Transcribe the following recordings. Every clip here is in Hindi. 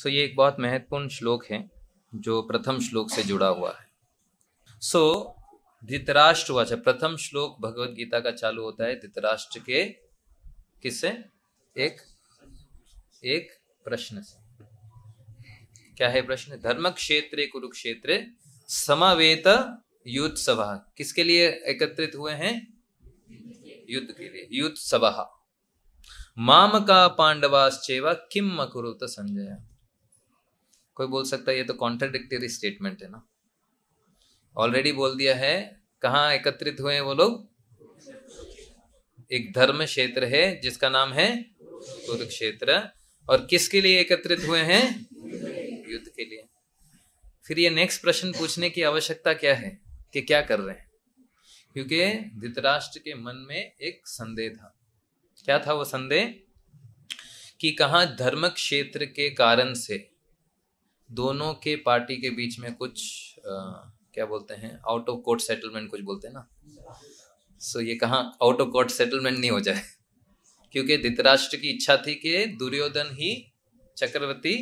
सो ये एक बहुत महत्वपूर्ण श्लोक है जो प्रथम श्लोक से जुड़ा हुआ है सो so, धृतराष्ट्र वाच प्रथम श्लोक भगवत गीता का चालू होता है धृतराष्ट्र के किससे एक एक प्रश्न से क्या है प्रश्न धर्म क्षेत्र कुरुक्षेत्र समवेत युद्ध सभा किसके लिए एकत्रित हुए हैं युद्ध के लिए युद्ध सभा माम का पांडवाश्चेवा किम अकुरुत संजय कोई बोल सकता है ये तो कॉन्ट्राडिक्टरी स्टेटमेंट है ना ऑलरेडी बोल दिया है कहाँ एकत्रित हुए वो लोग एक धर्म क्षेत्र है जिसका नाम है कुरुक्षेत्र और किसके लिए एकत्रित हुए हैं युद्ध के लिए फिर ये नेक्स्ट प्रश्न पूछने की आवश्यकता क्या है कि क्या कर रहे हैं क्योंकि धृतराष्ट्र के मन में एक संदेह था क्या था वो संदेह कि कहा धर्म क्षेत्र के कारण से दोनों के पार्टी के बीच में कुछ आ, क्या बोलते हैं आउट ऑफ कोर्ट सेटलमेंट कुछ बोलते हैं ना सो so, ये कहाँ आउट ऑफ कोर्ट सेटलमेंट नहीं हो जाए क्योंकि धृतराष्ट्र की इच्छा थी कि दुर्योधन ही चक्रवर्ती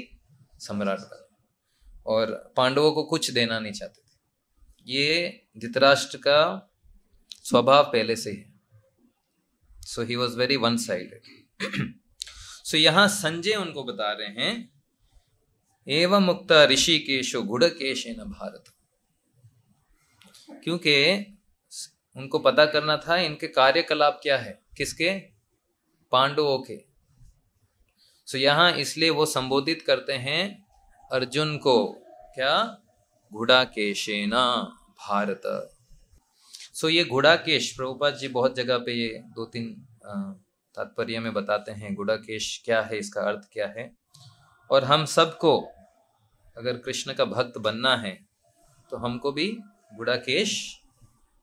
सम्राट बने और पांडवों को कुछ देना नहीं चाहते थे ये धृतराष्ट्र का स्वभाव पहले से ही है so he was very one sided so यहाँ संजय उनको बता रहे हैं एवं मुक्त ऋषिकेशो गुड़केशेन भारत क्योंकि उनको पता करना था इनके कार्यकलाप क्या है किसके पांडवों के सो यहाँ इसलिए वो संबोधित करते हैं अर्जुन को क्या घुड़ाकेशेना भारत सो ये घुड़ाकेश प्रभुपाद जी बहुत जगह पे ये दो तीन तात्पर्य में बताते हैं घुड़ाकेश क्या है इसका अर्थ क्या है और हम सबको अगर कृष्ण का भक्त बनना है तो हमको भी गुड़ाकेश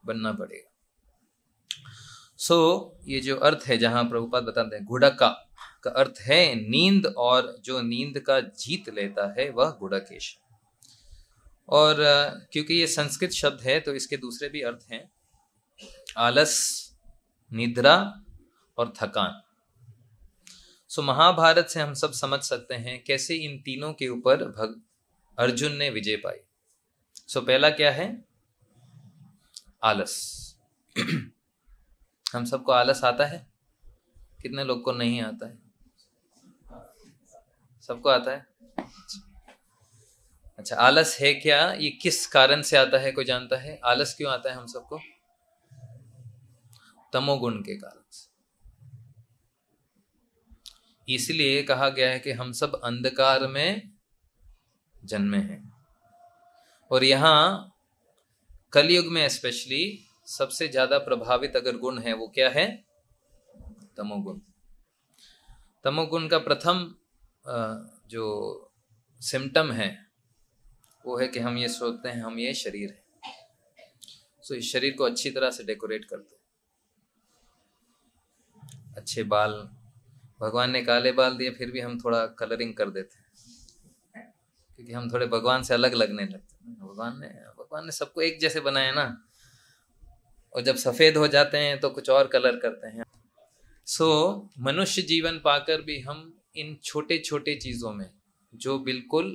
बनना पड़ेगा सो so, ये जो अर्थ है जहां प्रभुपाद बताते हैं घुड़का का अर्थ है नींद और जो नींद का जीत लेता है वह गुड़ाकेश और क्योंकि ये संस्कृत शब्द है तो इसके दूसरे भी अर्थ हैं आलस निद्रा और थकान सो महाभारत से हम सब समझ सकते हैं कैसे इन तीनों के ऊपर भग अर्जुन ने विजय पाई सो पहला क्या है आलस हम सबको आलस आता है कितने लोग को नहीं आता है सबको आता है अच्छा आलस है क्या ये किस कारण से आता है कोई जानता है आलस क्यों आता है हम सबको तमोगुण के कारण इसलिए कहा गया है कि हम सब अंधकार में जन्मे हैं और यहां कलयुग में स्पेशली सबसे ज्यादा प्रभावित अगर गुण है वो क्या है तमोगुण तमोगुण का प्रथम जो सिम्टम है वो है कि हम ये सोचते हैं हम ये शरीर है सो इस शरीर को अच्छी तरह से डेकोरेट करते हैं अच्छे बाल भगवान ने काले बाल दिए फिर भी हम थोड़ा कलरिंग कर देते हैं क्योंकि हम थोड़े भगवान से अलग लगने लगते हैं भगवान ने भगवान ने सबको एक जैसे बनाया ना और जब सफ़ेद हो जाते हैं तो कुछ और कलर करते हैं सो so, मनुष्य जीवन पाकर भी हम इन छोटे छोटे चीज़ों में जो बिल्कुल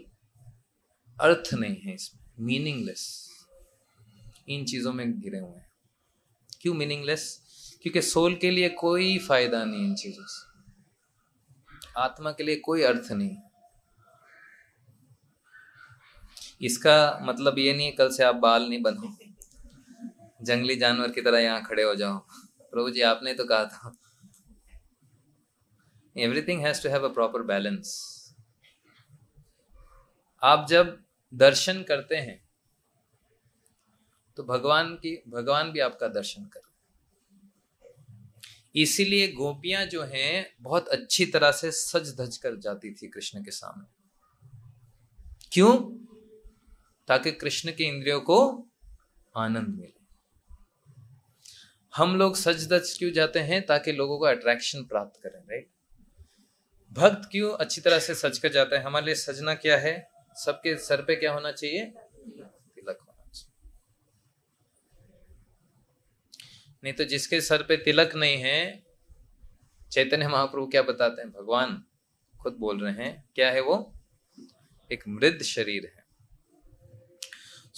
अर्थ नहीं है इसमें मीनिंगलेस इन चीज़ों में घिरे हुए हैं क्यों मीनिंगलेस क्योंकि सोल के लिए कोई फ़ायदा नहीं इन चीज़ों से आत्मा के लिए कोई अर्थ नहीं इसका मतलब ये नहीं कल से आप बाल नहीं बनो जंगली जानवर की तरह यहाँ खड़े हो जाओ प्रभु जी आपने तो कहा था everything has to have a proper balance आप जब दर्शन करते हैं तो भगवान की भगवान भी आपका दर्शन कर इसीलिए गोपियां जो हैं बहुत अच्छी तरह से सज धज कर जाती थी कृष्ण के सामने क्यों ताकि कृष्ण के इंद्रियों को आनंद मिले हम लोग सज धज क्यों जाते हैं ताकि लोगों को अट्रैक्शन प्राप्त करें राइट भक्त क्यों अच्छी तरह से सज कर जाता है हमारे लिए सजना क्या है सबके सर पे क्या होना चाहिए नहीं तो जिसके सर पे तिलक नहीं है चैतन्य महाप्रभु क्या बताते हैं भगवान खुद बोल रहे हैं क्या है वो एक मृद शरीर है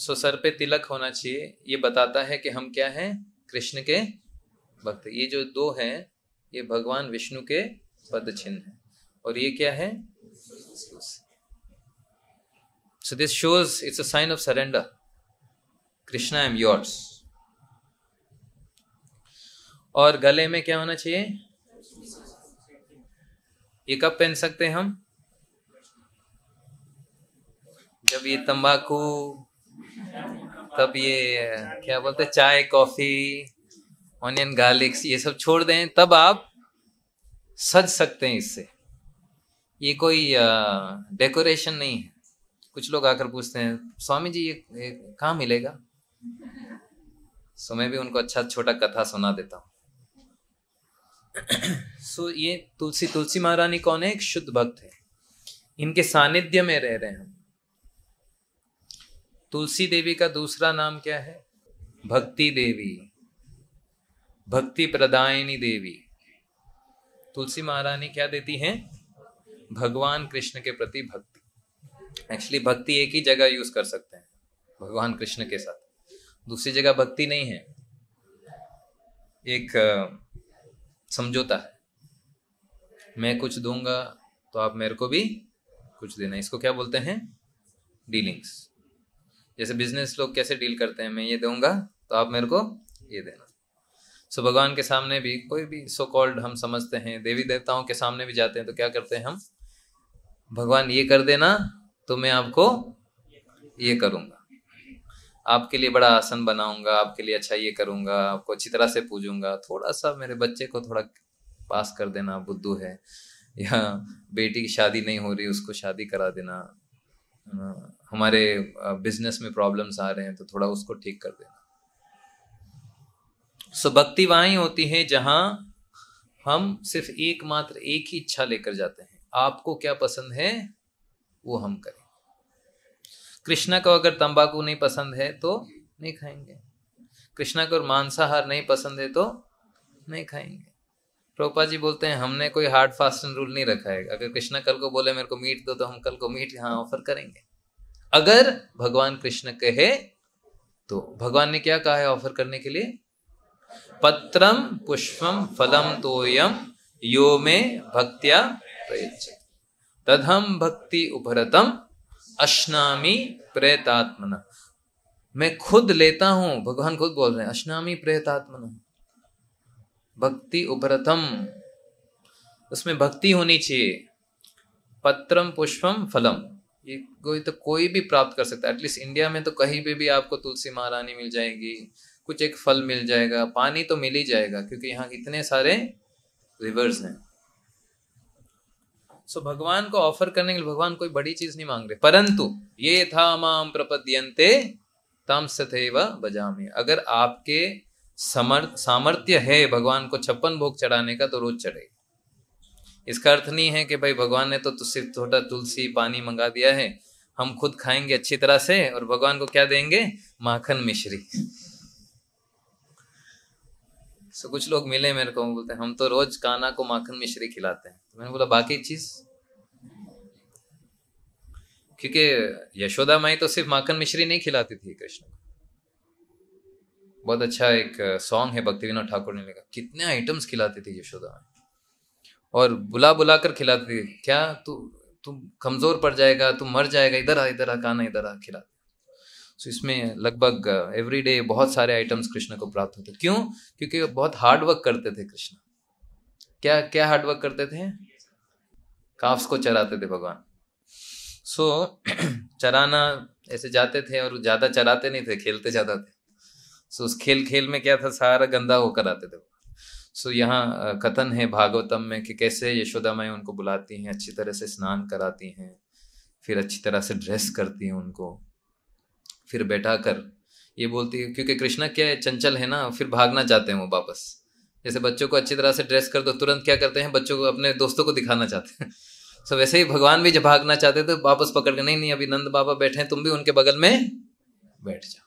सो सर पे तिलक होना चाहिए ये बताता है कि हम क्या हैं कृष्ण के भक्त ये जो दो हैं ये भगवान विष्णु के पद चिन्ह है और ये क्या है so this shows it's a sign of surrender Krishna am yours और गले में क्या होना चाहिए ये कब पहन सकते हैं हम जब ये तंबाकू तब ये क्या बोलते चाय कॉफी ऑनियन गार्लिक्स ये सब छोड़ दें तब आप सज सकते हैं इससे ये कोई डेकोरेशन नहीं है कुछ लोग आकर पूछते हैं स्वामी जी ये, ये कहाँ मिलेगा सो तो मैं भी उनको अच्छा छोटा कथा सुना देता हूँ सो so, ये तुलसी तुलसी महारानी कौन है एक शुद्ध भक्त है इनके सानिध्य में रह रहे हैं हम तुलसी देवी का दूसरा नाम क्या है भक्ति देवी भक्ति प्रदाय देवी तुलसी महारानी क्या देती हैं भगवान कृष्ण के प्रति भक्ति एक्चुअली भक्ति एक ही जगह यूज कर सकते हैं भगवान कृष्ण के साथ दूसरी जगह भक्ति नहीं है एक समझौता है मैं कुछ दूंगा तो आप मेरे को भी कुछ देना इसको क्या बोलते हैं डीलिंग्स जैसे बिजनेस लोग कैसे डील करते हैं मैं ये दूंगा तो आप मेरे को ये देना सो भगवान के सामने भी कोई भी सो कॉल्ड हम समझते हैं देवी देवताओं के सामने भी जाते हैं तो क्या करते हैं हम भगवान ये कर देना तो मैं आपको ये करूंगा आपके लिए बड़ा आसन बनाऊंगा आपके लिए अच्छा ये करूंगा आपको अच्छी तरह से पूजूंगा थोड़ा सा मेरे बच्चे को थोड़ा पास कर देना बुद्धू है या बेटी की शादी नहीं हो रही उसको शादी करा देना हमारे बिजनेस में प्रॉब्लम्स आ रहे हैं तो थोड़ा उसको ठीक कर देना सो भक्ति वहीं होती है जहां हम सिर्फ एकमात्र एक ही इच्छा लेकर जाते हैं आपको क्या पसंद है वो हम करें कृष्णा को अगर तंबाकू नहीं पसंद है तो नहीं खाएंगे कृष्णा को मांसाहार नहीं पसंद है तो नहीं खाएंगे प्रोपा जी बोलते हैं हमने कोई हार्ड फास्ट एंड रूल नहीं रखा है अगर कृष्णा कल को बोले मेरे को मीट दो तो हम कल को मीट यहाँ ऑफर करेंगे अगर भगवान कृष्ण कहे तो भगवान ने क्या कहा है ऑफर करने के लिए पत्रम पुष्पम फलम तोयम यो में भक्तिया तदम भक्ति उपरतम अश्नामी प्रेतात्मना मैं खुद लेता हूं भगवान खुद बोल रहे हैं अश्नामी प्रेतात्मना भक्ति उभरतम उसमें भक्ति होनी चाहिए पत्रम पुष्पम फलम ये कोई तो कोई भी प्राप्त कर सकता है एटलीस्ट इंडिया में तो कहीं पे भी आपको तुलसी महारानी मिल जाएगी कुछ एक फल मिल जाएगा पानी तो मिल ही जाएगा क्योंकि यहाँ इतने सारे रिवर्स हैं सो भगवान को ऑफर करने के लिए भगवान कोई बड़ी चीज नहीं मांग रहे परंतु ये था माम प्रपद्यंते तम बजामे अगर आपके समर्थ सामर्थ्य है भगवान को छप्पन भोग चढ़ाने का तो रोज चढ़ेगा इसका अर्थ नहीं है कि भाई भगवान ने तो सिर्फ थोड़ा तुलसी पानी मंगा दिया है हम खुद खाएंगे अच्छी तरह से और भगवान को क्या देंगे माखन मिश्री सो कुछ लोग मिले मेरे को बोलते हैं हम तो रोज काना को माखन मिश्री खिलाते हैं तो मैंने बोला बाकी चीज़ क्योंकि यशोदा माई तो सिर्फ माखन मिश्री नहीं खिलाती थी कृष्ण को बहुत अच्छा एक सॉन्ग है भक्ति विनोद ठाकुर ने लिखा कितने आइटम्स खिलाती थी यशोदा माई और बुला बुला कर खिलाती थी क्या तू तू कमजोर पड़ जाएगा तू मर जाएगा इधर आ इधर आ खाना इधर आ खिलाती तो so, इसमें लगभग एवरी डे बहुत सारे आइटम्स कृष्ण को प्राप्त होते क्यों क्योंकि बहुत हार्ड वर्क करते थे कृष्ण क्या क्या हार्ड वर्क करते थे काफ्स को चराते थे भगवान सो चराना ऐसे जाते थे और ज़्यादा चराते नहीं थे खेलते ज़्यादा थे सो उस खेल खेल में क्या था सारा गंदा होकर आते थे सो यहाँ कथन है भागवतम में कि कैसे यशोदा माई उनको बुलाती हैं अच्छी तरह से स्नान कराती हैं फिर अच्छी तरह से ड्रेस करती हैं उनको फिर बैठा कर ये बोलती है क्योंकि कृष्णा क्या है चंचल है ना फिर भागना चाहते हैं वो वापस जैसे बच्चों को अच्छी तरह से ड्रेस कर दो तुरंत क्या करते हैं बच्चों को अपने दोस्तों को दिखाना चाहते हैं सो वैसे ही भगवान भी जब भागना चाहते तो वापस पकड़ के नहीं नहीं अभी नंद बाबा बैठे हैं तुम भी उनके बगल में बैठ जाओ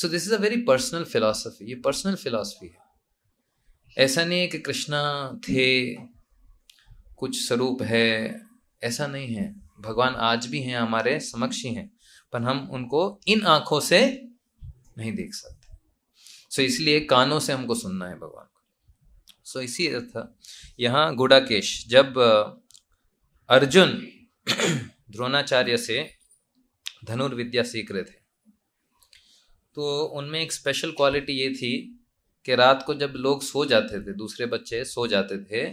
so this is a very personal philosophy ये पर्सनल फिलोसफी है ऐसा नहीं है कि कृष्णा थे कुछ स्वरूप है ऐसा नहीं है भगवान आज भी हैं हमारे समक्ष ही हैं पर हम उनको इन आंखों से नहीं देख सकते सो so इसलिए कानों से हमको सुनना है भगवान को सो so इसी अर्थ यहाँ गुड़ाकेश जब अर्जुन द्रोणाचार्य से धनुर्विद्या सीख रहे थे तो उनमें एक स्पेशल क्वालिटी ये थी कि रात को जब लोग सो जाते थे दूसरे बच्चे सो जाते थे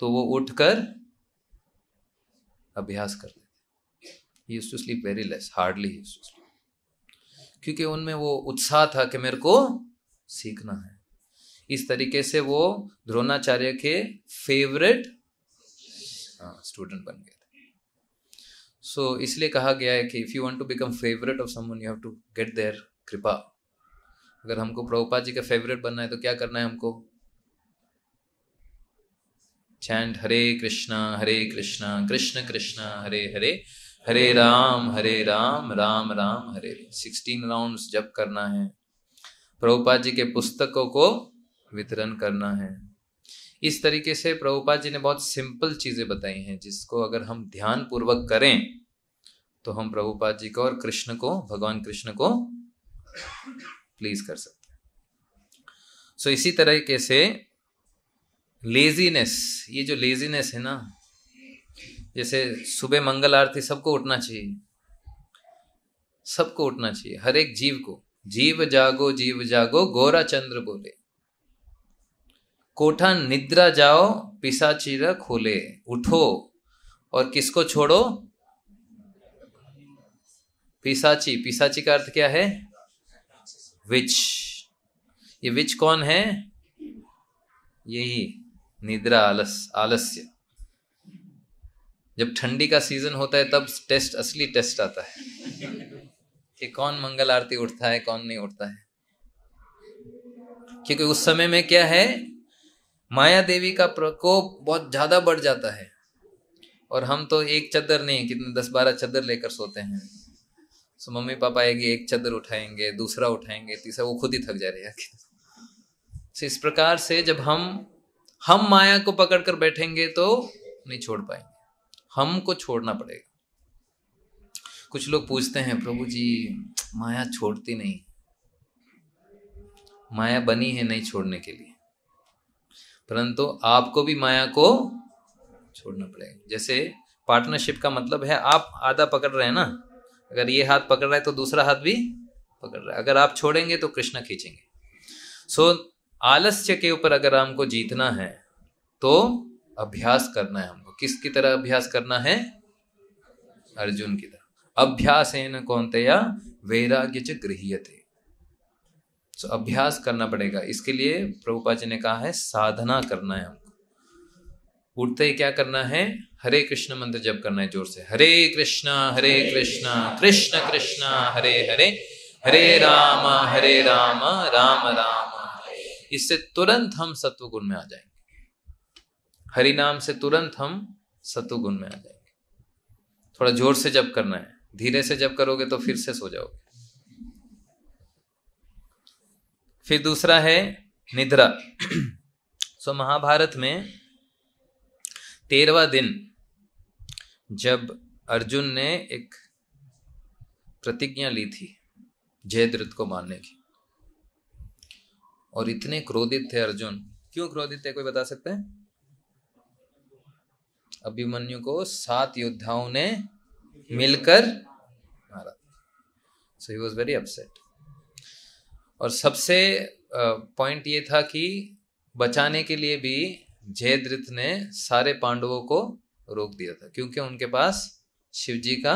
तो वो उठकर अभ्यास करते थे use to sleep very less hardly use to sleep क्योंकि उनमें वो उत्साह था कि मेरे को सीखना है इस तरीके से वो द्रोणाचार्य के फेवरेट स्टूडेंट बन गए थे सो so, इसलिए कहा गया है कि if you want to become favourite of someone you have to get their कृपा अगर हमको प्रभुपाद जी का फेवरेट बनना है तो क्या करना है हमको chant Hare Krishna Hare Krishna Krishna Krishna Hare Hare Hare Ram Hare Ram Ram Ram Hare sixteen rounds जप करना है प्रभुपाद जी के पुस्तकों को वितरण करना है इस तरीके से प्रभुपाद जी ने बहुत सिंपल चीज़ें बताई हैं जिसको अगर हम ध्यान पूर्वक करें तो हम प्रभुपाद जी को और कृष्ण को भगवान कृष्ण को प्लीज कर सकते हैं सो so, इसी तरीके से लेजीनेस ये जो लेजीनेस है ना जैसे सुबह मंगल आरती सबको उठना चाहिए सबको उठना चाहिए हर एक जीव को जीव जागो जीव जागो गोरा चंद्र बोले कोठा निद्रा जाओ पिसा चीरा खोले उठो और किसको छोड़ो पिसाची पिसाची का अर्थ क्या है विच ये विच कौन है यही निद्रा आलस आलस्य जब ठंडी का सीजन होता है तब टेस्ट असली टेस्ट आता है कि कौन मंगल आरती उठता है कौन नहीं उठता है क्योंकि उस समय में क्या है माया देवी का प्रकोप बहुत ज्यादा बढ़ जाता है और हम तो एक चद्दर नहीं कितने दस बारह चद्दर लेकर सोते हैं सो मम्मी पापा आएगी एक चद्दर उठाएंगे दूसरा उठाएंगे तीसरा वो खुद ही थक जा रहे हैं so, इस प्रकार से जब हम हम माया को पकड़ कर बैठेंगे तो नहीं छोड़ पाएंगे हमको छोड़ना पड़ेगा कुछ लोग पूछते हैं प्रभु जी माया छोड़ती नहीं माया बनी है नहीं छोड़ने के लिए परंतु आपको भी माया को छोड़ना पड़ेगा जैसे पार्टनरशिप का मतलब है आप आधा पकड़ रहे हैं ना अगर ये हाथ पकड़ रहा है तो दूसरा हाथ भी पकड़ रहा है अगर आप छोड़ेंगे तो कृष्ण खींचेंगे सो आलस्य के ऊपर अगर हमको जीतना है तो अभ्यास करना है हमको किसकी तरह अभ्यास करना है अर्जुन की तरह अभ्यास है न कौनते या वैराग्य च गृहते सो अभ्यास करना पड़ेगा इसके लिए प्रभुपा जी ने कहा है साधना करना है हमको उठते ही क्या करना है हरे कृष्ण मंत्र जब करना है जोर से हरे कृष्णा हरे कृष्णा कृष्ण कृष्णा हरे हरे हरे राम हरे राम राम राम इससे तुरंत हम सत्व गुण में आ जाएंगे हरि नाम से तुरंत हम सत्व गुण में आ जाएंगे थोड़ा जोर से जब करना है धीरे से जब करोगे तो फिर से सो जाओगे फिर दूसरा है निद्रा सो महाभारत में तेरवा दिन जब अर्जुन ने एक प्रतिज्ञा ली थी जयद्रथ को मारने की और इतने क्रोधित थे अर्जुन क्यों क्रोधित थे कोई बता सकते हैं अभिमन्यु को सात योद्धाओं ने मिलकर मारा so he was very upset और सबसे पॉइंट ये था कि बचाने के लिए भी जयद्रथ ने सारे पांडवों को रोक दिया था क्योंकि उनके पास शिव जी का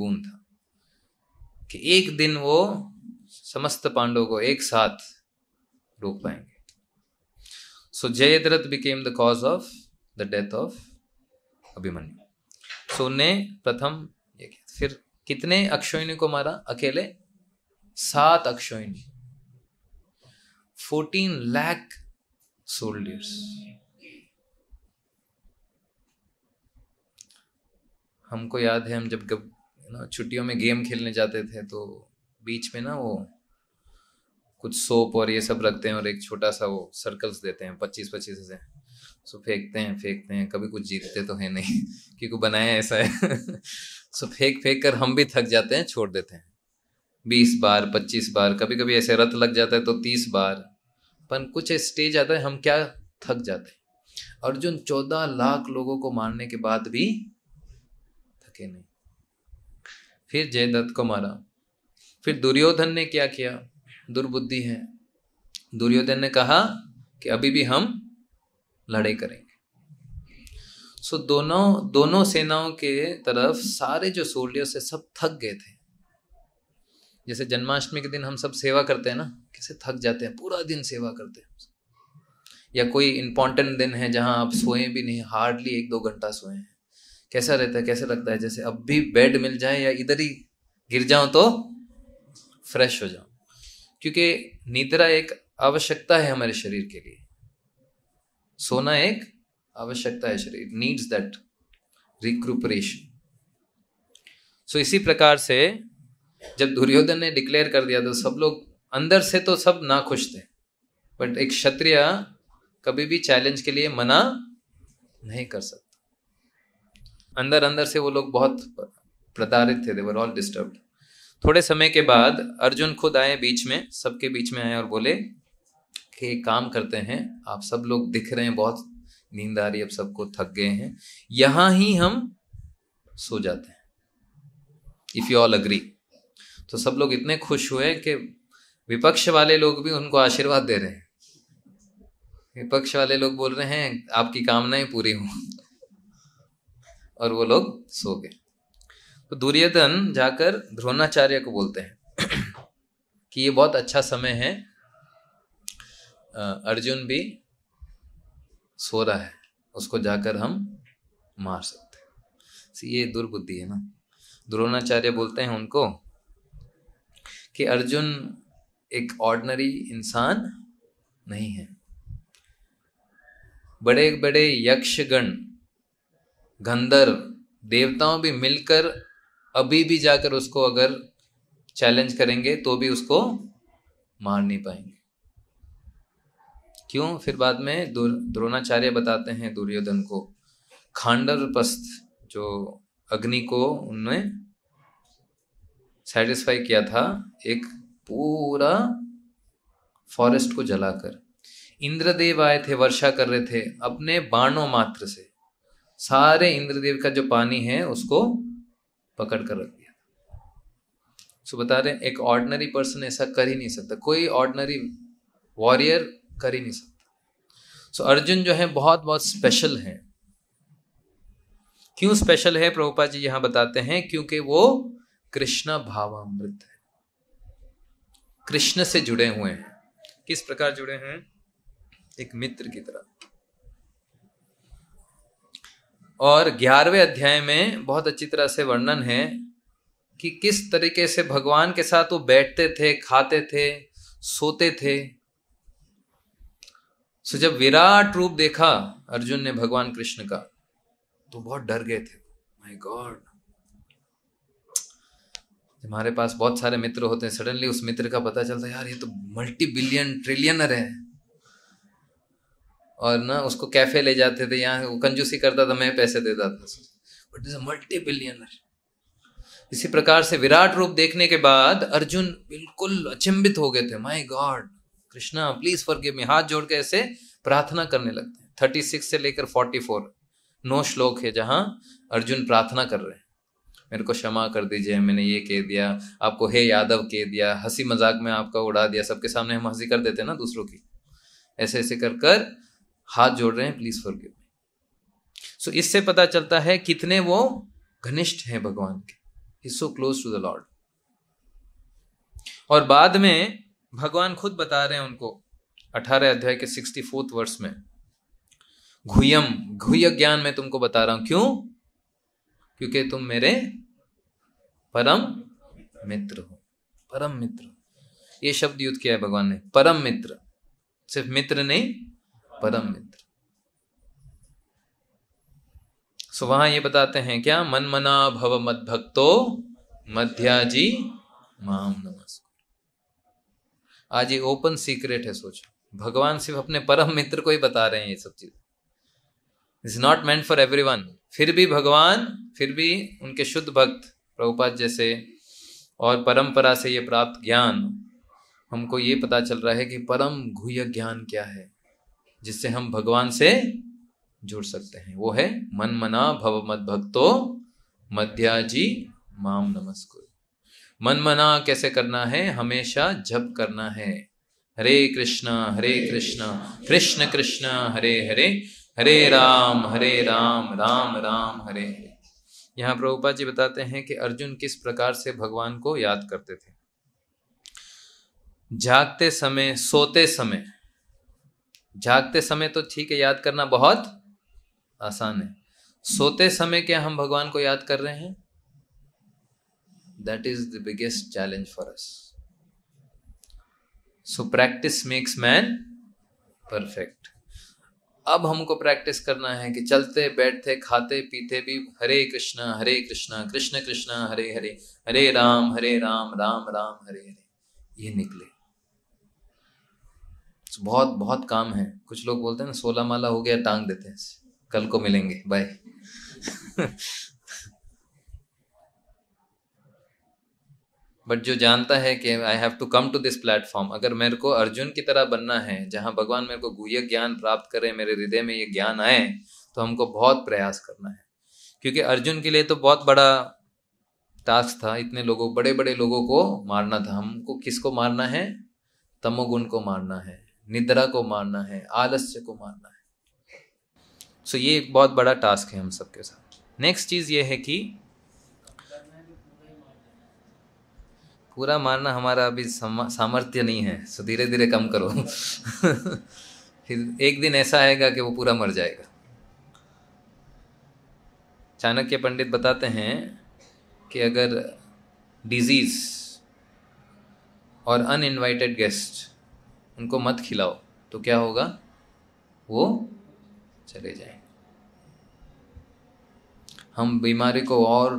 बूंद था कि एक दिन वो समस्त पांडवों को एक साथ रोक पाएंगे so Jayadratha became the cause of the death of Abhimanyu so ने प्रथम फिर कितने अक्षोहिणी को मारा अकेले सात अक्षोहिणी फोर्टीन लैख सोल्डियर्स हमको याद है हम जब ना छुट्टियों में गेम खेलने जाते थे तो बीच में ना वो कुछ सोप और ये सब रखते हैं और एक छोटा सा वो सर्कल्स देते हैं पच्चीस पच्चीस से सो फेंकते हैं फेंकते हैं कभी कुछ जीतते तो है नहीं क्योंकि बनाया ऐसा है सो फेंक फेंक कर हम भी थक जाते हैं छोड़ देते हैं बीस बार पच्चीस बार कभी कभी ऐसे रथ लग जाता है तो तीस बार पर कुछ स्टेज आता है हम क्या थक जाते हैं अर्जुन चौदह लाख लोगों को मारने के बाद भी थके नहीं फिर जयदत्त को मारा फिर दुर्योधन ने क्या किया दुर्बुद्धि है दुर्योधन ने कहा कि अभी भी हम लड़े करेंगे सो दोनों दोनों सेनाओं के तरफ सारे जो सोल्डियर्स है सब थक गए थे जैसे जन्माष्टमी के दिन हम सब सेवा करते हैं ना कैसे थक जाते हैं पूरा दिन सेवा करते हैं या कोई इंपॉर्टेंट दिन है जहां आप सोए भी नहीं हार्डली एक दो घंटा सोए हैं कैसा रहता है कैसे लगता है जैसे अब भी बेड मिल जाए या इधर ही गिर जाओ तो फ्रेश हो जाओ क्योंकि निद्रा एक आवश्यकता है हमारे शरीर के लिए सोना एक आवश्यकता है शरीर नीड्स दैट रिक्रूपरेशन सो इसी प्रकार से जब दुर्योधन ने डिक्लेयर कर दिया तो सब लोग अंदर से तो सब ना खुश थे बट एक क्षत्रिय कभी भी चैलेंज के लिए मना नहीं कर सकता अंदर अंदर से वो लोग बहुत प्रताड़ित थे देवर ऑल डिस्टर्ब थोड़े समय के बाद अर्जुन खुद आए बीच में सबके बीच में आए और बोले कि काम करते हैं आप सब लोग दिख रहे हैं बहुत नींद आ रही है अब सबको थक गए हैं यहाँ ही हम सो जाते हैं इफ यू ऑल अग्री तो सब लोग इतने खुश हुए कि विपक्ष वाले लोग भी उनको आशीर्वाद दे रहे हैं विपक्ष वाले लोग बोल रहे हैं आपकी कामनाएं पूरी हों और वो लोग सो गए तो दुर्योधन जाकर ध्रोणाचार्य को बोलते हैं कि ये बहुत अच्छा समय है अर्जुन भी सो रहा है उसको जाकर हम मार सकते हैं ये दुर्बुद्धि है ना द्रोणाचार्य बोलते हैं उनको कि अर्जुन एक ऑर्डनरी इंसान नहीं है बड़े बड़े यक्षगण गंधर्व देवताओं भी मिलकर अभी भी जाकर उसको अगर चैलेंज करेंगे तो भी उसको मार नहीं पाएंगे क्यों फिर बाद में द्रोणाचार्य बताते हैं दुर्योधन को खांडर पस्त जो अग्नि को उनमें सेटिस्फाई किया था एक पूरा फॉरेस्ट को जलाकर इंद्रदेव आए थे वर्षा कर रहे थे अपने बाणों मात्र से सारे इंद्रदेव का जो पानी है उसको पकड़ कर रख दिया सो बता रहे एक ऑर्डनरी पर्सन ऐसा कर ही नहीं सकता कोई ऑर्डनरी वॉरियर कर ही नहीं सकता सो अर्जुन जो है बहुत बहुत स्पेशल है क्यों स्पेशल है प्रभुपा जी यहां बताते हैं क्योंकि वो कृष्णा भावामृत है कृष्ण से जुड़े हुए हैं किस प्रकार जुड़े हैं एक मित्र की तरह और ग्यारहवें अध्याय में बहुत अच्छी तरह से वर्णन है कि किस तरीके से भगवान के साथ वो बैठते थे खाते थे सोते थे सो जब विराट रूप देखा अर्जुन ने भगवान कृष्ण का तो बहुत डर गए थे माय गॉड हमारे पास बहुत सारे मित्र होते हैं सडनली उस मित्र का पता चलता है यार ये तो मल्टी बिलियन ट्रिलियनर है और ना उसको कैफे ले जाते थे यहाँ वो कंजूसी करता था मैं पैसे देता था बट इज मल्टी बिलियनर इसी प्रकार से विराट रूप देखने के बाद अर्जुन बिल्कुल अचंबित हो गए थे my God Krishna please forgive me हाथ जोड़ के ऐसे प्रार्थना करने लगते हैं थर्टी सिक्स से लेकर फोर्टी फोर नौ श्लोक है जहां अर्जुन प्रार्थना कर रहे हैं मेरे को क्षमा कर दीजिए मैंने ये कह दिया आपको हे यादव कह दिया हंसी मजाक में आपका उड़ा दिया सबके सामने हम हंसी कर देते हैं ना दूसरों की ऐसे ऐसे कर कर हाथ जोड़ रहे हैं प्लीज फॉर गिव सो इससे पता चलता है कितने वो घनिष्ठ हैं भगवान के ही so close to the Lord और बाद में भगवान खुद बता रहे हैं उनको अठारह अध्याय के सिक्सटी फोर्थ वर्ष में घुयम घुय ज्ञान में तुमको बता रहा हूं क्यों क्योंकि तुम मेरे परम मित्र हो परम मित्र ये शब्द युद्ध किया है भगवान ने परम मित्र सिर्फ मित्र नहीं परम मित्र सो वहां ये बताते हैं क्या मन मना भव मद भक्तो मध्या जी माम नमस्कार आज ये ओपन सीक्रेट है सोचो भगवान सिर्फ अपने परम मित्र को ही बता रहे हैं ये सब चीज it's not meant for everyone फिर भी भगवान फिर भी उनके शुद्ध भक्त प्रभुपाद जैसे और परंपरा से ये प्राप्त ज्ञान हमको ये पता चल रहा है कि परम घुह ज्ञान क्या है जिससे हम भगवान से जुड़ सकते हैं वो है मन मना भव मद भक्तो मध्या जी माम नमस्कुर मन मना कैसे करना है हमेशा जप करना है हरे कृष्णा हरे कृष्णा कृष्ण कृष्णा हरे हरे हरे राम हरे राम राम राम हरे हरे यहाँ प्रभुपा जी बताते हैं कि अर्जुन किस प्रकार से भगवान को याद करते थे जागते समय सोते समय जागते समय तो ठीक है याद करना बहुत आसान है सोते समय क्या हम भगवान को याद कर रहे हैं that is the biggest challenge for us so practice makes man perfect अब हमको प्रैक्टिस करना है कि चलते बैठते खाते पीते भी हरे कृष्णा हरे कृष्णा कृष्ण कृष्णा हरे हरे हरे राम हरे राम राम राम हरे हरे ये निकले तो बहुत बहुत काम है कुछ लोग बोलते हैं ना सोलह माला हो गया टांग देते हैं कल को मिलेंगे बाय बट जो जानता है कि I have to come to this platform अगर मेरे को अर्जुन की तरह बनना है जहाँ भगवान मेरे को गुहे ज्ञान प्राप्त करे मेरे हृदय में ये ज्ञान आए तो हमको बहुत प्रयास करना है क्योंकि अर्जुन के लिए तो बहुत बड़ा टास्क था इतने लोगों बड़े बड़े लोगों को मारना था हमको किसको मारना है तमोगुण को मारना है निद्रा को मारना है आलस्य को मारना है सो so ये बहुत बड़ा टास्क है हम सबके साथ नेक्स्ट चीज़ ये है कि पूरा मारना हमारा अभी सामर्थ्य नहीं है सो धीरे धीरे कम करो फिर एक दिन ऐसा आएगा कि वो पूरा मर जाएगा चाणक्य पंडित बताते हैं कि अगर डिजीज़ और अनइनवाइटेड गेस्ट उनको मत खिलाओ तो क्या होगा वो चले जाए हम बीमारी को और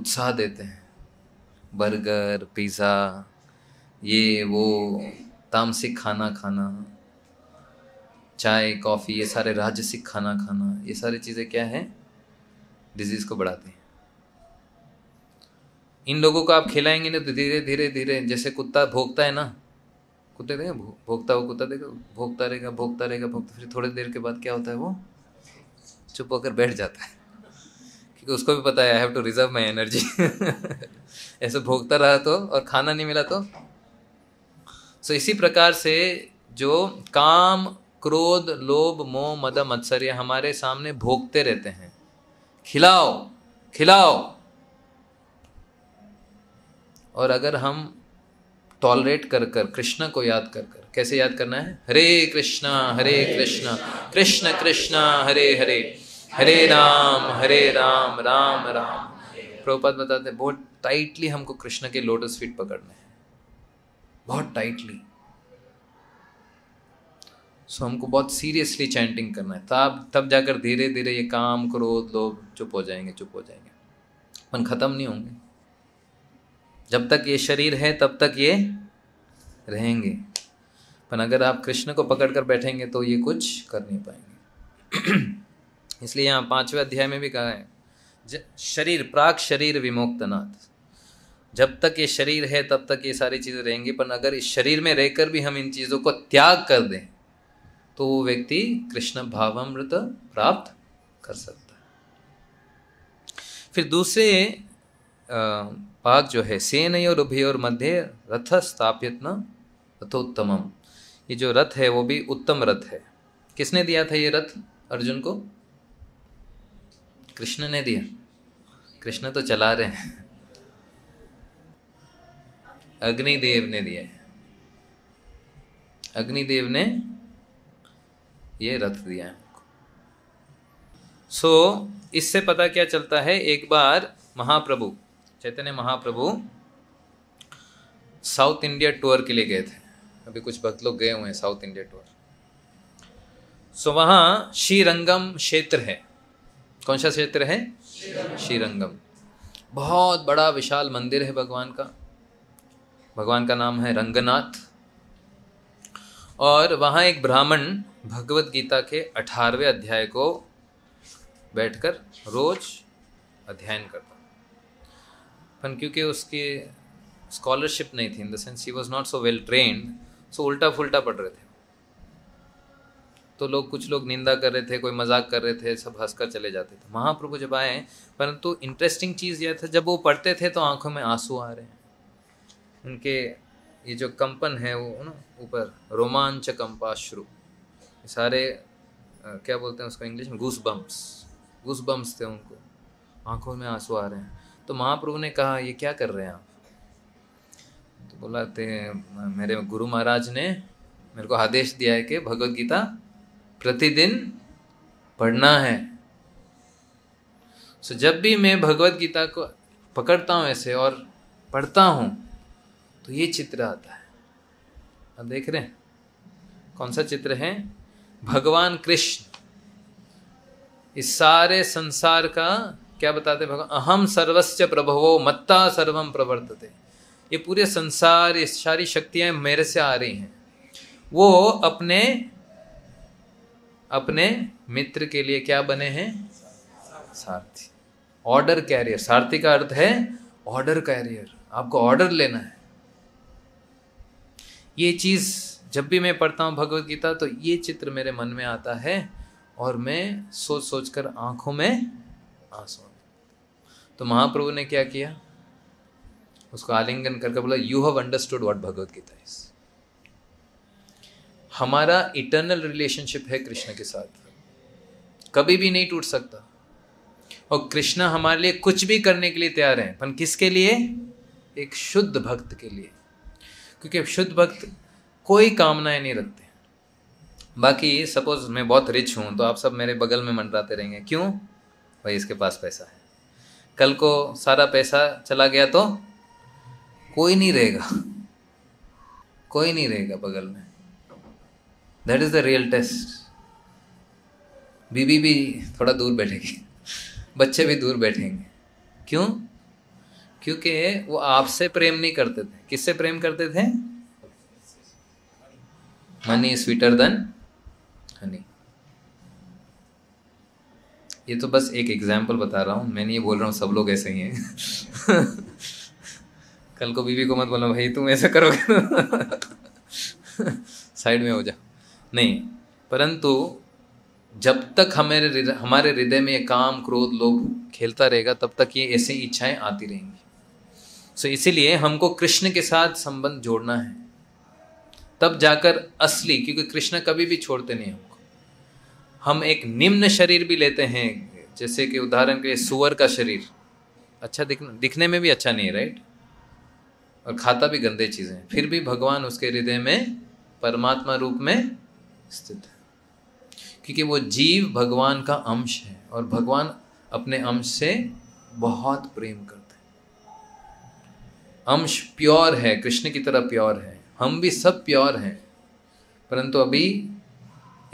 उत्साह देते हैं बर्गर पिज़्ज़ा ये वो तामसिक खाना खाना चाय कॉफ़ी ये सारे राजसिक खाना खाना ये सारी चीज़ें क्या है डिजीज़ को बढ़ाते हैं इन लोगों को आप खिलाएंगे ना तो धीरे धीरे धीरे जैसे कुत्ता भोगता है ना कुत्ते देखें भोगता वो कुत्ता देखो भोगता रहेगा भोगता रहेगा भोगता फिर थोड़ी देर के बाद क्या होता है वो चुप होकर बैठ जाता है क्योंकि उसको भी पता है I have to reserve my energy ऐसे भोगता रहा तो और खाना नहीं मिला तो सो so, इसी प्रकार से जो काम क्रोध लोभ मोह मद मत्सर हमारे सामने भोगते रहते हैं खिलाओ खिलाओ और अगर हम टॉलरेट कर कर कृष्ण को याद कर कर कैसे याद करना है हरे कृष्णा हरे कृष्णा कृष्ण कृष्णा हरे हरे हरे राम हरे राम राम राम प्रभुपाद बताते हैं बहुत टाइटली हमको कृष्ण के लोटस फीट पकड़ने हैं बहुत टाइटली सो हमको बहुत सीरियसली चैंटिंग करना है तब तब जाकर धीरे धीरे ये काम क्रोध लोग चुप हो जाएंगे चुप हो जाएंगे मन खत्म नहीं होंगे जब तक ये शरीर है तब तक ये रहेंगे पर अगर आप कृष्ण को पकड़ कर बैठेंगे तो ये कुछ कर नहीं पाएंगे इसलिए यहाँ पांचवे अध्याय में भी कहा है शरीर प्राक शरीर विमुक्तनाथ जब तक ये शरीर है तब तक ये सारी चीज़ें रहेंगी पर अगर इस शरीर में रहकर भी हम इन चीज़ों को त्याग कर दें तो वो व्यक्ति कृष्ण भावामृत प्राप्त कर सकता है फिर दूसरे पाक जो है सेन उभय और मध्य रथ स्थापित न रथोत्तम ये जो रथ है वो भी उत्तम रथ है किसने दिया था ये रथ अर्जुन को कृष्ण ने दिया कृष्ण तो चला रहे हैं अग्निदेव ने दिया अग्निदेव ने ये रथ दिया सो so, इससे पता क्या चलता है एक बार Mahaprabhu Chaitanya Mahaprabhu south India tour के लिए गए थे अभी कुछ भक्त लोग गए हुए हैं south India tour so so, वहाँ श्रीरंगम क्षेत्र है कौन सा क्षेत्र है श्रीरंगम बहुत बड़ा विशाल मंदिर है भगवान का भगवान का नाम है रंगनाथ और वहाँ एक ब्राह्मण भगवत गीता के अठारहवें अध्याय को बैठकर रोज अध्ययन करता पर क्योंकि उसकी स्कॉलरशिप नहीं थी in the sense he was not so well train so उल्टा फुल्टा पढ़ रहे थे तो लोग कुछ लोग निंदा कर रहे थे कोई मजाक कर रहे थे सब हंसकर चले जाते थे महाप्रभु जब आए परंतु इंटरेस्टिंग चीज़ यह था जब वो पढ़ते थे तो आंखों में आंसू आ रहे हैं उनके ये जो कंपन है वो ना ऊपर रोमांच कंपाश्रु सारे आ, क्या बोलते हैं उसको इंग्लिश में घूस बम्प्स घूस बम्प्स थे उनको आंखों में आंसू आ रहे हैं तो महाप्रभु ने कहा ये क्या कर रहे हैं आप तो बोला थे मेरे गुरु महाराज ने मेरे को आदेश दिया है कि भगवत गीता प्रतिदिन पढ़ना है सो जब भी मैं भगवत गीता को पकड़ता हूँ ऐसे और पढ़ता हूँ तो ये चित्र आता है आप देख रहे हैं कौन सा चित्र है भगवान कृष्ण इस सारे संसार का क्या बताते भगवान अहम सर्वस्व प्रभवो मत्ता सर्वम प्रवर्तते ये पूरे संसार ये सारी शक्तियाँ मेरे से आ रही हैं वो अपने अपने मित्र के लिए क्या बने हैं सारथी ऑर्डर कैरियर सारथी का अर्थ है ऑर्डर कैरियर आपको ऑर्डर लेना है ये चीज़ जब भी मैं पढ़ता हूं भगवत गीता तो ये चित्र मेरे मन में आता है और मैं सोच सोच कर आंखों में आंसू तो महाप्रभु ने क्या किया उसको आलिंगन करके बोला you have understood what Bhagavad Gita is हमारा इटर्नल रिलेशनशिप है कृष्ण के साथ कभी भी नहीं टूट सकता और कृष्ण हमारे लिए कुछ भी करने के लिए तैयार हैं पर किसके लिए एक शुद्ध भक्त के लिए क्योंकि शुद्ध भक्त कोई कामनाएं नहीं रखते बाकी सपोज मैं बहुत रिच हूँ तो आप सब मेरे बगल में मंडराते रहेंगे क्यों भाई इसके पास पैसा है कल को सारा पैसा चला गया तो कोई नहीं रहेगा कोई नहीं रहेगा बगल में that is the real test बीबी भी थोड़ा दूर बैठेगी बच्चे भी दूर बैठेंगे क्यों क्योंकि वो आपसे प्रेम नहीं करते थे किससे प्रेम करते थे मनी स्वीटर देन हनी ये तो बस एक एग्जाम्पल बता रहा हूँ मैं नहीं बोल रहा हूँ सब लोग ऐसे ही हैं कल को बीबी को मत बोला भाई तुम ऐसा करोगे साइड में हो जा नहीं परंतु जब तक हमारे हमारे हृदय में ये काम क्रोध लोभ खेलता रहेगा तब तक ये ऐसी इच्छाएं आती रहेंगी सो इसीलिए हमको कृष्ण के साथ संबंध जोड़ना है तब जाकर असली क्योंकि कृष्ण कभी भी छोड़ते नहीं हमको हम एक निम्न शरीर भी लेते हैं जैसे कि उदाहरण के लिए सुअर का शरीर अच्छा दिख दिखने में भी अच्छा नहीं है राइट और खाता भी गंदे चीज़ें फिर भी भगवान उसके हृदय में परमात्मा रूप में स्थित है क्योंकि वो जीव भगवान का अंश है और भगवान अपने अंश से बहुत प्रेम करते हैं अंश प्योर है कृष्ण की तरह प्योर है हम भी सब प्योर हैं परंतु अभी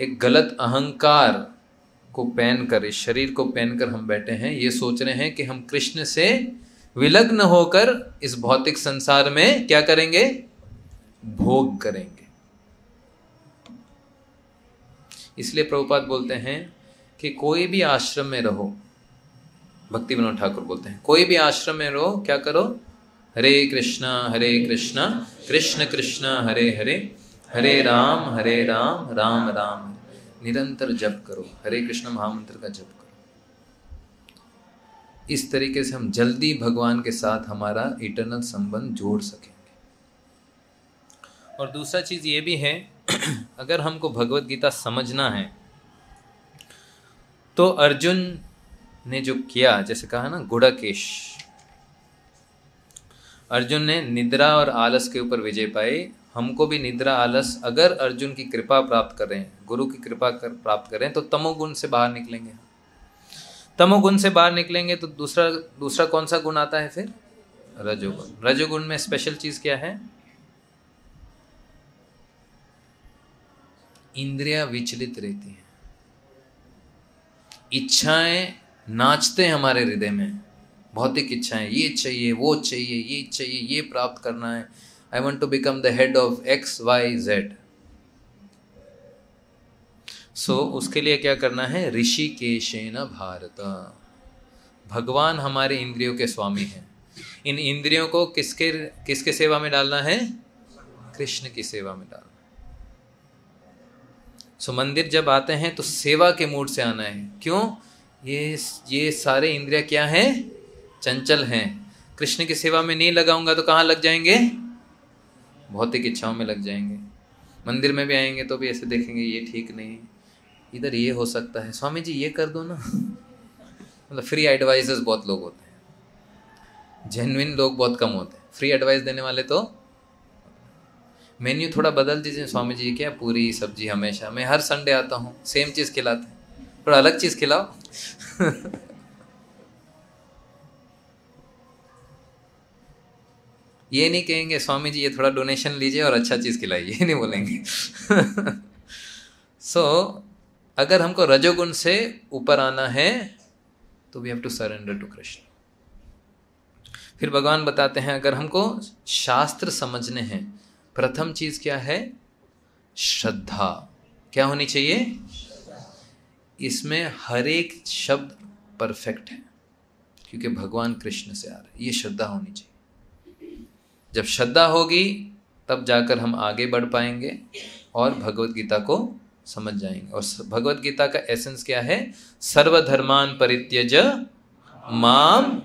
एक गलत अहंकार को पहन कर इस शरीर को पहन कर हम बैठे हैं ये सोच रहे हैं कि हम कृष्ण से विलग्न होकर इस भौतिक संसार में क्या करेंगे भोग करेंगे इसलिए प्रभुपाद बोलते हैं कि कोई भी आश्रम में रहो भक्ति विनोद ठाकुर बोलते हैं कोई भी आश्रम में रहो क्या करो हरे कृष्णा हरे कृष्णा कृष्ण कृष्णा हरे हरे हरे राम हरे राम राम राम निरंतर जप करो हरे कृष्ण महामंत्र का जप करो इस तरीके से हम जल्दी भगवान के साथ हमारा इटरनल संबंध जोड़ सकेंगे और दूसरा चीज़ ये भी है अगर हमको भगवत गीता समझना है तो अर्जुन ने जो किया जैसे कहा ना गुड़ाकेश अर्जुन ने निद्रा और आलस के ऊपर विजय पाई हमको भी निद्रा आलस अगर अर्जुन की कृपा प्राप्त करें गुरु की कृपा कर प्राप्त करें तो तमोगुण से बाहर निकलेंगे तमोगुण से बाहर निकलेंगे तो दूसरा दूसरा कौन सा गुण आता है फिर रजोगुण रजोगुण में स्पेशल चीज़ क्या है इंद्रियां विचलित रहती हैं इच्छाएं नाचते हैं हमारे हृदय में भौतिक इच्छाएं ये चाहिए वो चाहिए ये चाहिए ये प्राप्त करना है I want to become the head of X Y Z so उसके लिए क्या करना है ऋषिकेशन भारत भगवान हमारे इंद्रियों के स्वामी हैं इन इंद्रियों को किसके किसके सेवा में डालना है कृष्ण की सेवा में डालना सो मंदिर जब आते हैं तो सेवा के मूड से आना है क्यों ये ये सारे इंद्रिया क्या हैं चंचल हैं कृष्ण की सेवा में नहीं लगाऊंगा तो कहाँ लग जाएंगे भौतिक इच्छाओं में लग जाएंगे मंदिर में भी आएंगे तो भी ऐसे देखेंगे ये ठीक नहीं इधर ये हो सकता है स्वामी जी ये कर दो ना मतलब फ्री एडवाइजर्स बहुत लोग होते हैं जेनविन लोग बहुत कम होते हैं फ्री एडवाइस देने वाले तो मेन्यू थोड़ा बदल दीजिए स्वामी जी क्या पूरी सब्जी हमेशा मैं हर संडे आता हूँ सेम चीज़ खिलाते हैं थोड़ा अलग चीज़ खिलाओ ये नहीं कहेंगे स्वामी जी ये थोड़ा डोनेशन लीजिए और अच्छा चीज़ खिलाइए ये नहीं बोलेंगे सो so, अगर हमको रजोगुण से ऊपर आना है तो we have to surrender to Krishna फिर भगवान बताते हैं अगर हमको शास्त्र समझने हैं प्रथम चीज क्या है श्रद्धा क्या होनी चाहिए इसमें हर एक शब्द परफेक्ट है क्योंकि भगवान कृष्ण से आ रहा है ये श्रद्धा होनी चाहिए जब श्रद्धा होगी तब जाकर हम आगे बढ़ पाएंगे और भगवत गीता को समझ जाएंगे और भगवत गीता का एसेंस क्या है सर्वधर्मान परित्यज माम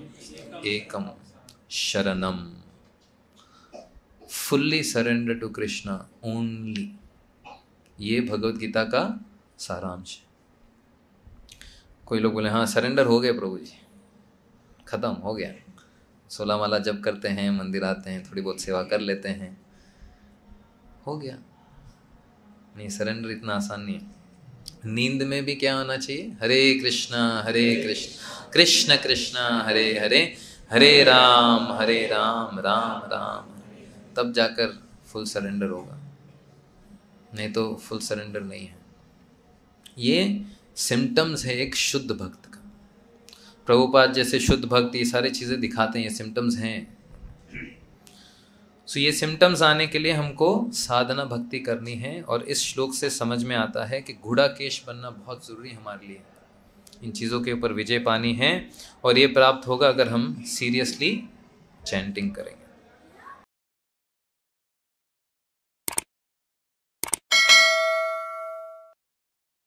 एकम शरणम fully surrender to Krishna only ये भगवत गीता का सारांश है कोई लोग बोले हाँ सरेंडर हो गए प्रभु जी ख़त्म हो गया सोलह माला जब करते हैं मंदिर आते हैं थोड़ी बहुत सेवा कर लेते हैं हो गया नहीं सरेंडर इतना आसान नहीं है नींद में भी क्या होना चाहिए हरे कृष्णा हरे कृष्ण कृष्ण कृष्णा हरे हरे हरे राम हरे राम राम राम तब जाकर फुल सरेंडर होगा नहीं तो फुल सरेंडर नहीं है ये सिम्टम्स है एक शुद्ध भक्त का प्रभुपाद जैसे शुद्ध भक्त ये सारी चीज़ें दिखाते हैं ये सिम्टम्स हैं सो so, ये सिम्टम्स आने के लिए हमको साधना भक्ति करनी है और इस श्लोक से समझ में आता है कि घुड़ा केश बनना बहुत ज़रूरी हमारे लिए इन चीज़ों के ऊपर विजय पानी है और ये प्राप्त होगा अगर हम सीरियसली चैंटिंग करेंगे